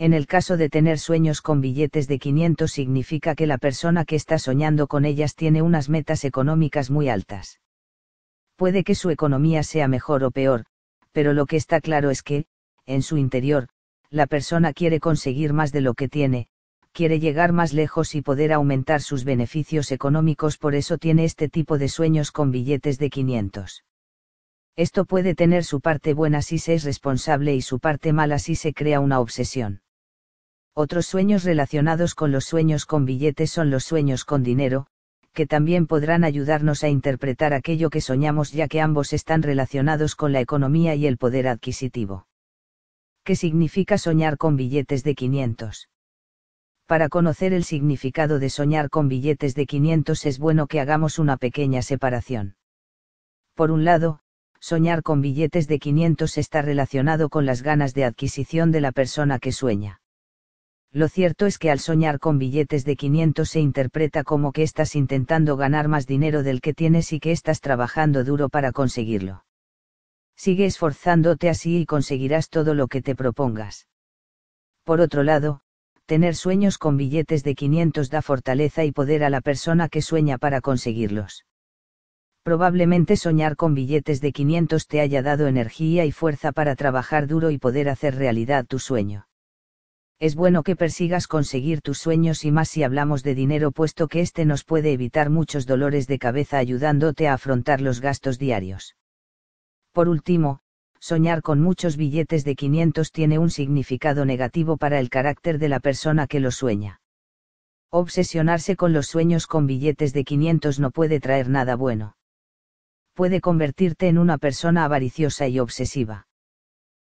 En el caso de tener sueños con billetes de 500 significa que la persona que está soñando con ellas tiene unas metas económicas muy altas. Puede que su economía sea mejor o peor, pero lo que está claro es que, en su interior, la persona quiere conseguir más de lo que tiene, quiere llegar más lejos y poder aumentar sus beneficios económicos, por eso tiene este tipo de sueños con billetes de 500. Esto puede tener su parte buena si se es responsable y su parte mala si se crea una obsesión. Otros sueños relacionados con los sueños con billetes son los sueños con dinero, que también podrán ayudarnos a interpretar aquello que soñamos ya que ambos están relacionados con la economía y el poder adquisitivo. ¿Qué significa soñar con billetes de 500? Para conocer el significado de soñar con billetes de 500 es bueno que hagamos una pequeña separación. Por un lado, soñar con billetes de 500 está relacionado con las ganas de adquisición de la persona que sueña lo cierto es que al soñar con billetes de 500 se interpreta como que estás intentando ganar más dinero del que tienes y que estás trabajando duro para conseguirlo. Sigue esforzándote así y conseguirás todo lo que te propongas. Por otro lado, tener sueños con billetes de 500 da fortaleza y poder a la persona que sueña para conseguirlos. Probablemente soñar con billetes de 500 te haya dado energía y fuerza para trabajar duro y poder hacer realidad tu sueño es bueno que persigas conseguir tus sueños y más si hablamos de dinero puesto que este nos puede evitar muchos dolores de cabeza ayudándote a afrontar los gastos diarios. Por último, soñar con muchos billetes de 500 tiene un significado negativo para el carácter de la persona que lo sueña. Obsesionarse con los sueños con billetes de 500 no puede traer nada bueno. Puede convertirte en una persona avariciosa y obsesiva.